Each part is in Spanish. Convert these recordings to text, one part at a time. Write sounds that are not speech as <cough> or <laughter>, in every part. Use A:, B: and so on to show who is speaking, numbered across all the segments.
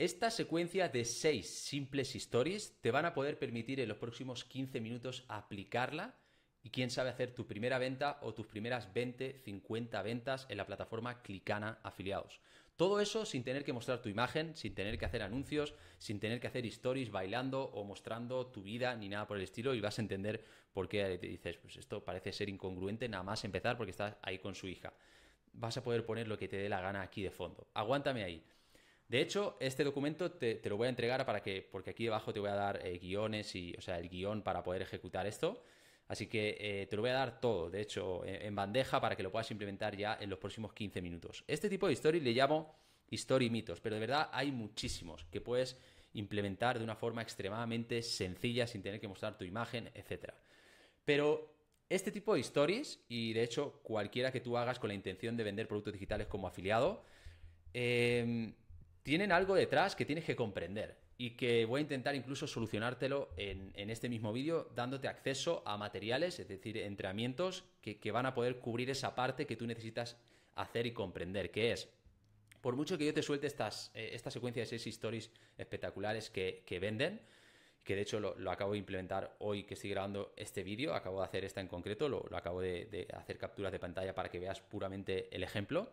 A: Esta secuencia de seis simples stories te van a poder permitir en los próximos 15 minutos aplicarla y quién sabe hacer tu primera venta o tus primeras 20, 50 ventas en la plataforma Clicana Afiliados. Todo eso sin tener que mostrar tu imagen, sin tener que hacer anuncios, sin tener que hacer stories bailando o mostrando tu vida ni nada por el estilo y vas a entender por qué te dices, pues esto parece ser incongruente nada más empezar porque estás ahí con su hija. Vas a poder poner lo que te dé la gana aquí de fondo. Aguántame ahí. De hecho, este documento te, lo voy a entregar para que, porque aquí debajo te voy a dar eh, guiones y, o sea, el guión para poder ejecutar esto. Así que eh, te lo voy a dar todo, de hecho, en, bandeja para que lo puedas implementar ya en los próximos 15 minutos. Este tipo de stories le llamo story mitos, pero de verdad hay muchísimos que puedes implementar de una forma extremadamente sencilla sin tener que mostrar tu imagen, etc. Pero este tipo de stories, y de hecho cualquiera que tú hagas con la intención de vender productos digitales como afiliado, eh, tienen algo detrás que tienes que comprender y que voy a intentar incluso solucionártelo en, este mismo vídeo, dándote acceso a materiales, es decir, entrenamientos que, van a poder cubrir esa parte que tú necesitas hacer y comprender, que es por mucho que yo te suelte estas, secuencias eh, esta secuencia de seis stories espectaculares que, venden, que de hecho lo, acabo de implementar hoy que estoy grabando este vídeo, acabo de hacer esta en concreto, lo, acabo de, hacer capturas de pantalla para que veas puramente el ejemplo.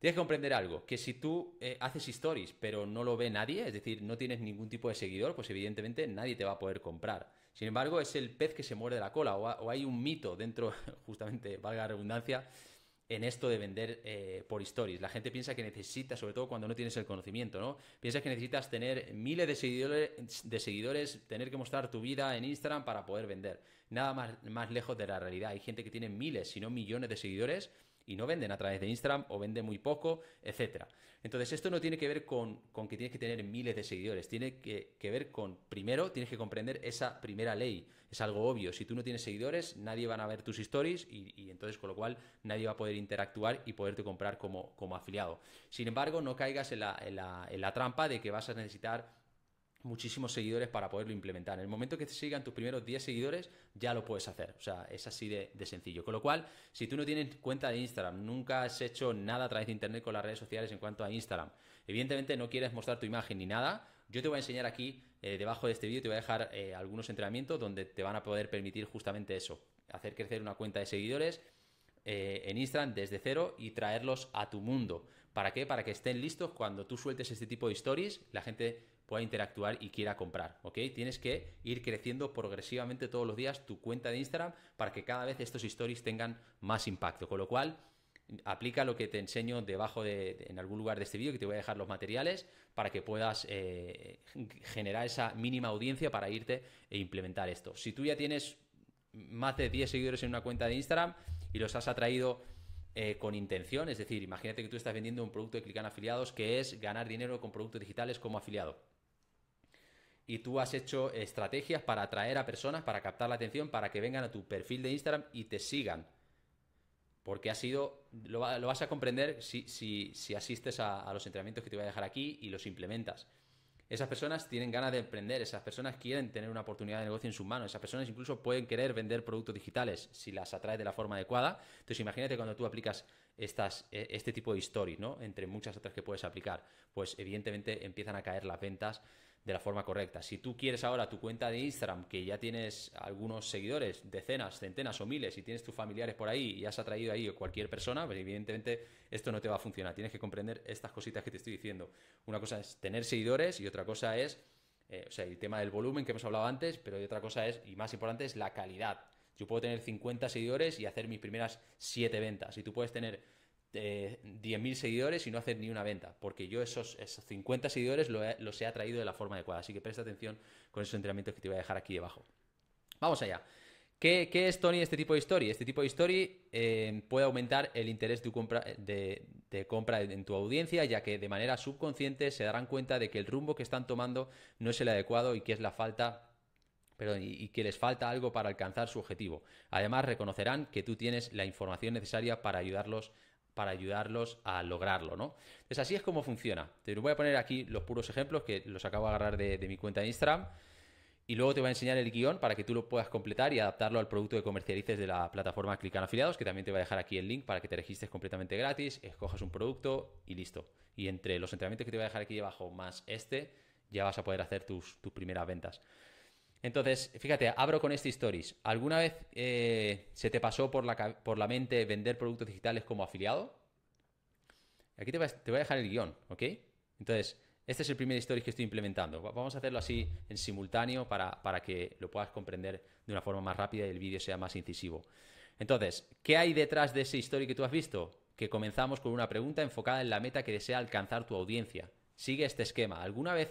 A: Tienes que comprender algo, que si tú eh, haces stories pero no lo ve nadie, es decir, no tienes ningún tipo de seguidor, pues evidentemente nadie te va a poder comprar. Sin embargo, es el pez que se muerde la cola o, hay un mito dentro, <laughs> justamente, valga la redundancia, en esto de vender eh, por stories. La gente piensa que necesita, sobre todo cuando no tienes el conocimiento, ¿no? Piensas que necesitas tener miles de seguidores, de seguidores tener que mostrar tu vida en Instagram para poder vender. Nada más, más lejos de la realidad. Hay gente que tiene miles, si no millones de seguidores y no venden a través de Instagram o venden muy poco, etc. Entonces esto no tiene que ver con, que tienes que tener miles de seguidores, tiene que, que, ver con, primero, tienes que comprender esa primera ley, es algo obvio, si tú no tienes seguidores nadie van a ver tus stories y, entonces con lo cual nadie va a poder interactuar y poderte comprar como, como afiliado. Sin embargo, no caigas en la, en la, en la trampa de que vas a necesitar muchísimos seguidores para poderlo implementar. En el momento que te sigan tus primeros 10 seguidores, ya lo puedes hacer. O sea, es así de, sencillo. Con lo cual, si tú no tienes cuenta de Instagram, nunca has hecho nada a través de Internet con las redes sociales en cuanto a Instagram, evidentemente no quieres mostrar tu imagen ni nada, yo te voy a enseñar aquí, eh, debajo de este vídeo, te voy a dejar eh, algunos entrenamientos donde te van a poder permitir justamente eso, hacer crecer una cuenta de seguidores eh, en Instagram desde cero y traerlos a tu mundo. ¿Para qué? Para que estén listos cuando tú sueltes este tipo de stories, la gente pueda interactuar y quiera comprar, ¿ok? Tienes que ir creciendo progresivamente todos los días tu cuenta de Instagram para que cada vez estos stories tengan más impacto, con lo cual aplica lo que te enseño debajo de, en algún lugar de este vídeo, que te voy a dejar los materiales para que puedas eh, generar esa mínima audiencia para irte e implementar esto. Si tú ya tienes más de 10 seguidores en una cuenta de Instagram y los has atraído eh, con intención, es decir, imagínate que tú estás vendiendo un producto de en Afiliados que es ganar dinero con productos digitales como afiliado y tú has hecho estrategias para atraer a personas, para captar la atención, para que vengan a tu perfil de Instagram y te sigan. Porque ha sido, lo, vas a comprender si, si, si asistes a, a, los entrenamientos que te voy a dejar aquí y los implementas. Esas personas tienen ganas de emprender, esas personas quieren tener una oportunidad de negocio en sus manos, esas personas incluso pueden querer vender productos digitales si las atraes de la forma adecuada. Entonces imagínate cuando tú aplicas estas, e, este tipo de stories, ¿no? Entre muchas otras que puedes aplicar. Pues evidentemente empiezan a caer las ventas de la forma correcta. Si tú quieres ahora tu cuenta de Instagram, que ya tienes algunos seguidores, decenas, centenas o miles, y tienes tus familiares por ahí y has atraído ahí a cualquier persona, pues evidentemente esto no te va a funcionar. Tienes que comprender estas cositas que te estoy diciendo. Una cosa es tener seguidores y otra cosa es, eh, o sea, el tema del volumen que hemos hablado antes, pero otra cosa es, y más importante, es la calidad yo puedo tener 50 seguidores y hacer mis primeras 7 ventas. Y tú puedes tener 10.000 eh, seguidores y no hacer ni una venta, porque yo esos, 50 seguidores lo los he atraído de la forma adecuada. Así que presta atención con esos entrenamientos que te voy a dejar aquí debajo. Vamos allá. ¿Qué, es, Tony, este tipo de story? Este tipo de story eh, puede aumentar el interés de compra, de compra en tu audiencia, ya que de manera subconsciente se darán cuenta de que el rumbo que están tomando no es el adecuado y que es la falta y, que les falta algo para alcanzar su objetivo. Además, reconocerán que tú tienes la información necesaria para ayudarlos para ayudarlos a lograrlo, ¿no? Entonces así es como funciona. Te voy a poner aquí los puros ejemplos que los acabo de agarrar de, mi cuenta de Instagram y luego te voy a enseñar el guión para que tú lo puedas completar y adaptarlo al producto que comercialices de la plataforma Clican Afiliados, que también te voy a dejar aquí el link para que te registres completamente gratis, escojas un producto y listo. Y entre los entrenamientos que te voy a dejar aquí abajo más este, ya vas a poder hacer tus, tus primeras ventas. Entonces, fíjate, abro con este stories. ¿Alguna vez eh, se te pasó por la, por la mente vender productos digitales como afiliado? Aquí te, voy a dejar el guión, ¿ok? Entonces, este es el primer stories que estoy implementando. Vamos a hacerlo así en simultáneo para, para que lo puedas comprender de una forma más rápida y el vídeo sea más incisivo. Entonces, ¿qué hay detrás de ese story que tú has visto? Que comenzamos con una pregunta enfocada en la meta que desea alcanzar tu audiencia. Sigue este esquema. ¿Alguna vez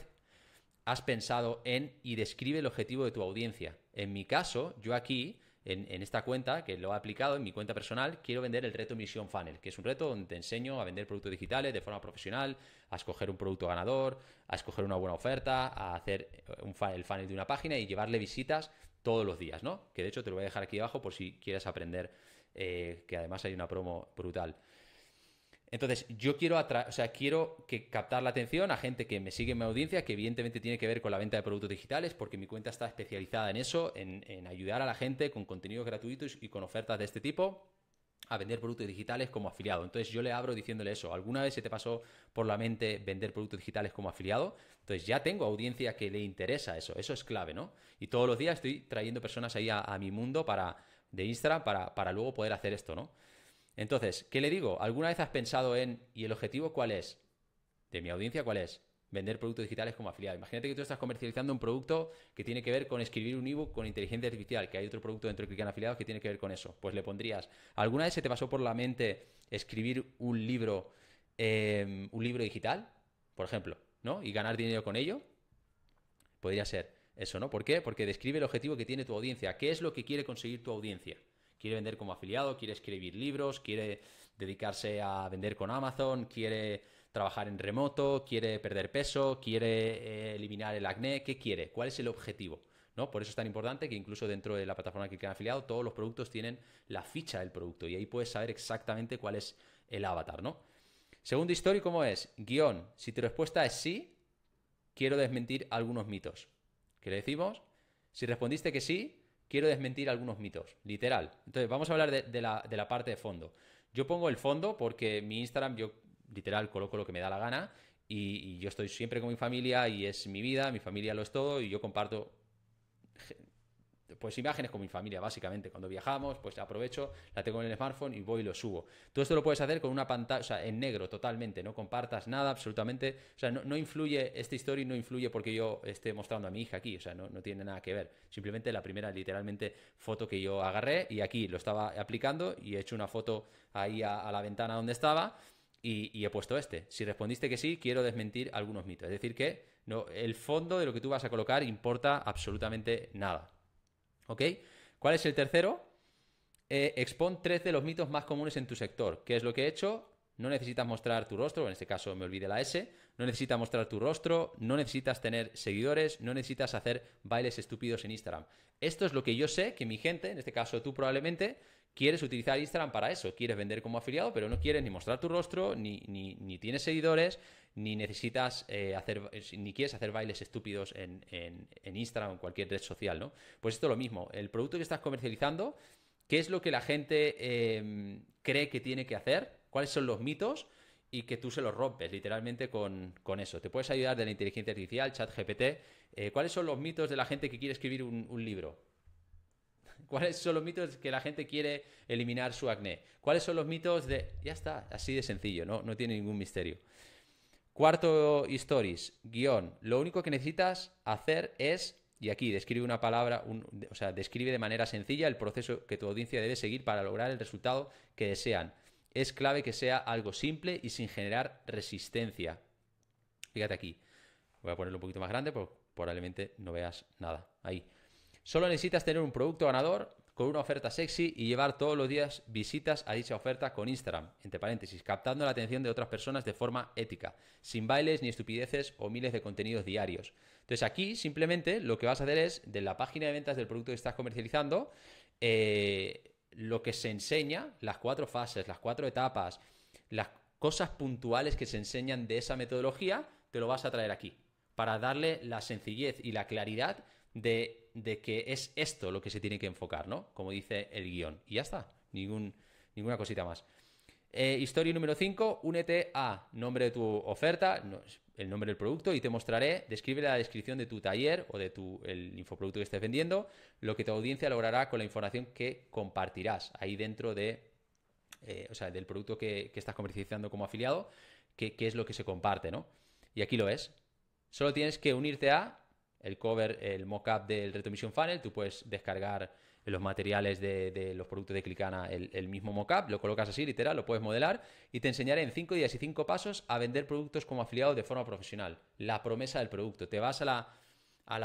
A: has pensado en y describe el objetivo de tu audiencia. En mi caso, yo aquí, en, esta cuenta que lo he aplicado, en mi cuenta personal, quiero vender el reto Misión Funnel, que es un reto donde te enseño a vender productos digitales de forma profesional, a escoger un producto ganador, a escoger una buena oferta, a hacer eh, un el funnel de una página y llevarle visitas todos los días, ¿no? Que de hecho te lo voy a dejar aquí abajo por si quieres aprender, eh, que además hay una promo brutal. Entonces, yo quiero, o sea, quiero que captar la atención a gente que me sigue en mi audiencia, que evidentemente tiene que ver con la venta de productos digitales, porque mi cuenta está especializada en eso, en, ayudar a la gente con contenidos gratuitos y con ofertas de este tipo a vender productos digitales como afiliado. Entonces yo le abro diciéndole eso. ¿Alguna vez se te pasó por la mente vender productos digitales como afiliado? Entonces ya tengo audiencia que le interesa eso. Eso es clave, ¿no? Y todos los días estoy trayendo personas ahí a, mi mundo para, de Instagram para luego poder hacer esto, ¿no? Entonces, ¿qué le digo? ¿Alguna vez has pensado en, ¿y el objetivo cuál es? ¿De mi audiencia cuál es? Vender productos digitales como afiliado. Imagínate que tú estás comercializando un producto que tiene que ver con escribir un ebook con inteligencia artificial, que hay otro producto dentro de Clican Afiliados que tiene que ver con eso. Pues le pondrías, ¿alguna vez se te pasó por la mente escribir un libro, em, un libro digital, por ejemplo, ¿no? Y ganar dinero con ello? Podría ser eso, ¿no? ¿Por qué? Porque describe el objetivo que tiene tu audiencia. ¿Qué es lo que quiere conseguir tu audiencia? quiere vender como afiliado, quiere escribir libros, quiere dedicarse a vender con Amazon, quiere trabajar en remoto, quiere perder peso, quiere eh, eliminar el acné, ¿qué quiere? ¿Cuál es el objetivo? ¿No? Por eso es tan importante que incluso dentro de la plataforma que queda afiliado, todos los productos tienen la ficha del producto y ahí puedes saber exactamente cuál es el avatar, ¿no? Segundo historia ¿cómo es? Guión. Si tu respuesta es sí, quiero desmentir algunos mitos. ¿Qué le decimos? Si respondiste que sí, quiero desmentir algunos mitos, literal. Entonces, vamos a hablar de, la, parte de fondo. Yo pongo el fondo porque mi Instagram, yo literal coloco lo que me da la gana y, yo estoy siempre con mi familia y es mi vida, mi familia lo es todo y yo comparto pues imágenes con mi familia, básicamente. Cuando viajamos, pues aprovecho, la tengo en el smartphone y voy y lo subo. Todo esto lo puedes hacer con una pantalla, o sea, en negro totalmente, no compartas nada absolutamente. O sea, no, influye, esta historia no influye porque yo esté mostrando a mi hija aquí, o sea, no, tiene nada que ver. Simplemente la primera, literalmente, foto que yo agarré y aquí lo estaba aplicando y he hecho una foto ahí a, la ventana donde estaba. Y, he puesto este. Si respondiste que sí, quiero desmentir algunos mitos. Es decir, que no, el fondo de lo que tú vas a colocar importa absolutamente nada. ¿Ok? ¿Cuál es el tercero? Eh, expon tres de los mitos más comunes en tu sector, ¿Qué es lo que he hecho no necesitas mostrar tu rostro, en este caso me olvidé la S, no necesitas mostrar tu rostro, no necesitas tener seguidores, no necesitas hacer bailes estúpidos en Instagram. Esto es lo que yo sé que mi gente, en este caso tú probablemente, quieres utilizar Instagram para eso, quieres vender como afiliado, pero no quieres ni mostrar tu rostro, ni, ni, tienes seguidores, ni necesitas eh, hacer, eh, ni quieres hacer bailes estúpidos en, Instagram o en cualquier red social, ¿no? Pues esto es lo mismo, el producto que estás comercializando, ¿qué es lo que la gente em, cree que tiene que hacer? cuáles son los mitos y que tú se los rompes literalmente con, eso. Te puedes ayudar de la inteligencia artificial, chat GPT. Eh, ¿Cuáles son los mitos de la gente que quiere escribir un, libro? <laughs> ¿Cuáles son los mitos que la gente quiere eliminar su acné? ¿Cuáles son los mitos de... Ya está, así de sencillo, no, no tiene ningún misterio. Cuarto stories, guión. Lo único que necesitas hacer es, y aquí describe una palabra, o sea, describe de manera sencilla el proceso que tu audiencia debe seguir para lograr el resultado que desean es clave que sea algo simple y sin generar resistencia. Fíjate aquí. Voy a ponerlo un poquito más grande porque probablemente no veas nada. Ahí. Solo necesitas tener un producto ganador con una oferta sexy y llevar todos los días visitas a dicha oferta con Instagram, entre paréntesis, captando la atención de otras personas de forma ética, sin bailes ni estupideces o miles de contenidos diarios. Entonces aquí simplemente lo que vas a hacer es, de la página de ventas del producto que estás comercializando, eh, lo que se enseña, las cuatro fases, las cuatro etapas, las cosas puntuales que se enseñan de esa metodología, te lo vas a traer aquí, para darle la sencillez y la claridad de, que es esto lo que se tiene que enfocar, ¿no? Como dice el guión. Y ya está, ningún, ninguna cosita más. Eh, historia número 5, únete a nombre de tu oferta, el nombre del producto y te mostraré, describe la descripción de tu taller o de tu el infoproducto que estés vendiendo, lo que tu audiencia logrará con la información que compartirás ahí dentro de, eh, del producto que, que, estás comercializando como afiliado, qué es lo que se comparte, ¿no? Y aquí lo es. Solo tienes que unirte a el cover, el mockup del RetoMission Funnel, tú puedes descargar los materiales de, los productos de Clicana el, mismo mockup, lo colocas así, literal, lo puedes modelar y te enseñaré en 5 días y 5 pasos a vender productos como afiliado de forma profesional. La promesa del producto. Te vas a la, a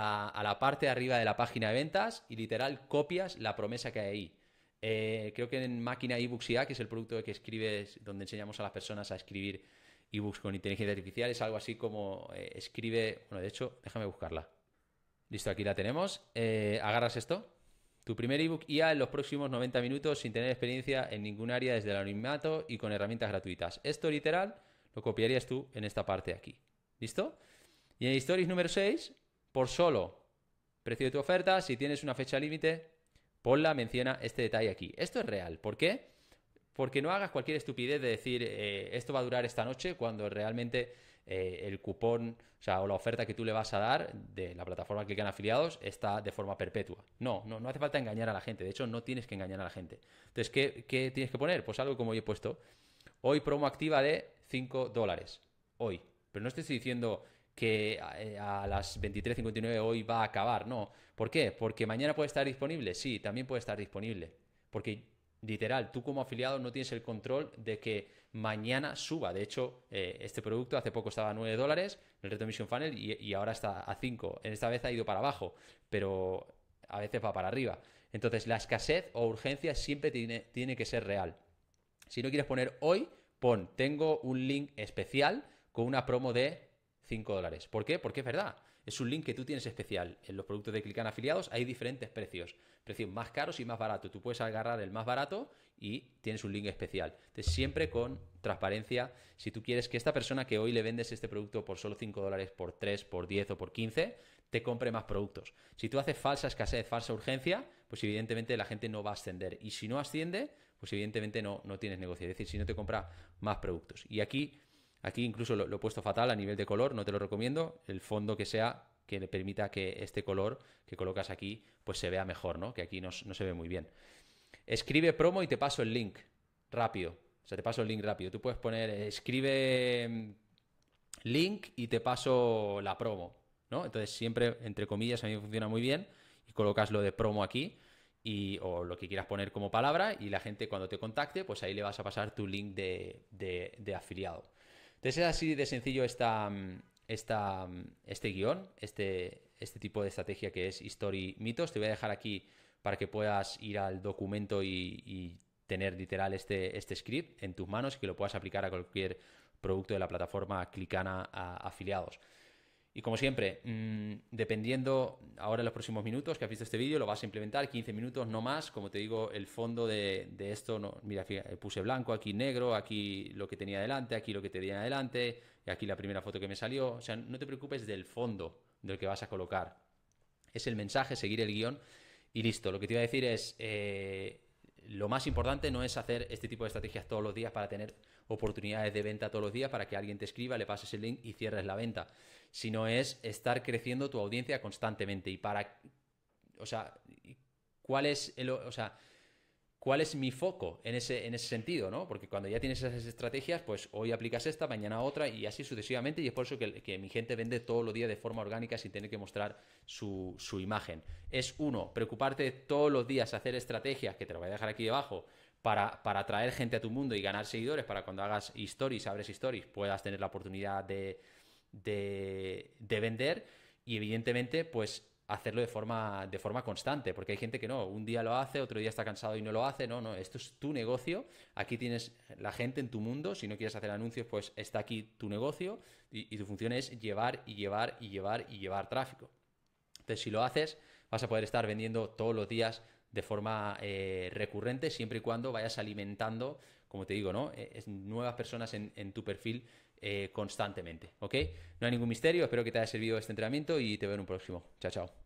A: la, parte de arriba de la página de ventas y literal copias la promesa que hay ahí. Eh, creo que en Máquina eBooks IA, que es el producto que escribes, donde enseñamos a las personas a escribir ebooks con inteligencia artificial, es algo así como eh, escribe. Bueno, de hecho, déjame buscarla. Listo, aquí la tenemos. Eh, agarras esto tu primer ebook IA en los próximos 90 minutos sin tener experiencia en ningún área desde el anonimato y con herramientas gratuitas. Esto literal lo copiarías tú en esta parte aquí. ¿Listo? Y en Stories número 6, por solo precio de tu oferta, si tienes una fecha límite, ponla, menciona este detalle aquí. Esto es real. ¿Por qué? Porque no hagas cualquier estupidez de decir eh, esto va a durar esta noche cuando realmente eh, el cupón, o sea, o la oferta que tú le vas a dar de la plataforma Clican Afiliados está de forma perpetua. No, no, no hace falta engañar a la gente. De hecho, no tienes que engañar a la gente. Entonces, ¿qué, tienes que poner? Pues algo como yo he puesto. Hoy promo activa de 5 dólares. Hoy. Pero no estoy diciendo que a, eh, a las 23.59 hoy va a acabar. No. ¿Por qué? Porque mañana puede estar disponible. Sí, también puede estar disponible. Porque Literal, tú como afiliado no tienes el control de que mañana suba. De hecho, eh, este producto hace poco estaba a 9 dólares, el Reto Mission Funnel, y, ahora está a 5. Esta vez ha ido para abajo, pero a veces va para arriba. Entonces, la escasez o urgencia siempre tiene, tiene que ser real. Si no quieres poner hoy, pon, tengo un link especial con una promo de 5 dólares. ¿Por qué? Porque es verdad es un link que tú tienes especial. En los productos de Clickan afiliados hay diferentes precios, precios más caros y más baratos. Tú puedes agarrar el más barato y tienes un link especial. Entonces, siempre con transparencia, si tú quieres que esta persona que hoy le vendes este producto por solo 5 dólares, por 3, por 10 o por 15, te compre más productos. Si tú haces falsa escasez, falsa urgencia, pues evidentemente la gente no va a ascender. Y si no asciende, pues evidentemente no, no tienes negocio. Es decir, si no te compra más productos. Y aquí Aquí incluso lo, he puesto fatal a nivel de color, no te lo recomiendo. El fondo que sea que le permita que este color que colocas aquí pues se vea mejor, ¿no? Que aquí no, se ve muy bien. Escribe promo y te paso el link rápido. O sea, te paso el link rápido. Tú puedes poner eh, escribe mm, link y te paso la promo, ¿no? Entonces siempre, entre comillas, a mí funciona muy bien y colocas lo de promo aquí y, o lo que quieras poner como palabra y la gente cuando te contacte, pues ahí le vas a pasar tu link de afiliado. Entonces es así de sencillo esta, mm, mm, este guión, este, este, tipo de estrategia que es History Mitos. Te voy a dejar aquí para que puedas ir al documento y, tener literal este, este, script en tus manos y que lo puedas aplicar a cualquier producto de la plataforma Clicana afiliados. Y como siempre, mm, dependiendo ahora en los próximos minutos que has visto este vídeo, lo vas a implementar 15 minutos, no más. Como te digo, el fondo de, esto, no, mira, puse blanco, aquí negro, aquí lo que tenía adelante, aquí lo que tenía adelante, y aquí la primera foto que me salió. O sea, no te preocupes del fondo del que vas a colocar. Es el mensaje, seguir el guión y listo. Lo que te iba a decir es, eh, lo más importante no es hacer este tipo de estrategias todos los días para tener oportunidades de venta todos los días para que alguien te escriba, le pases el link y cierres la venta, sino es estar creciendo tu audiencia constantemente. Y para, o sea, ¿cuál es el, sea, cuál es mi foco en ese, en ese sentido, ¿no? Porque cuando ya tienes esas estrategias, pues hoy aplicas esta, mañana otra y así sucesivamente. Y es por eso que, mi gente vende todos los días de forma orgánica sin tener que mostrar su, imagen. Es uno, preocuparte todos los días, hacer estrategias, que te lo voy a dejar aquí debajo, para, atraer gente a tu mundo y ganar seguidores, para cuando hagas stories, abres stories, puedas tener la oportunidad de, vender y evidentemente pues hacerlo de forma, de forma constante, porque hay gente que no, un día lo hace, otro día está cansado y no lo hace, no, no, esto es tu negocio, aquí tienes la gente en tu mundo, si no quieres hacer anuncios, pues está aquí tu negocio y, y tu función es llevar y llevar y llevar y llevar tráfico. Entonces, si lo haces, vas a poder estar vendiendo todos los días de forma eh, recurrente, siempre y cuando vayas alimentando, como te digo, ¿no? Eh, nuevas personas en, tu perfil eh, constantemente. ¿Ok? No hay ningún misterio, espero que te haya servido este entrenamiento y te veo en un próximo. Chao, chao.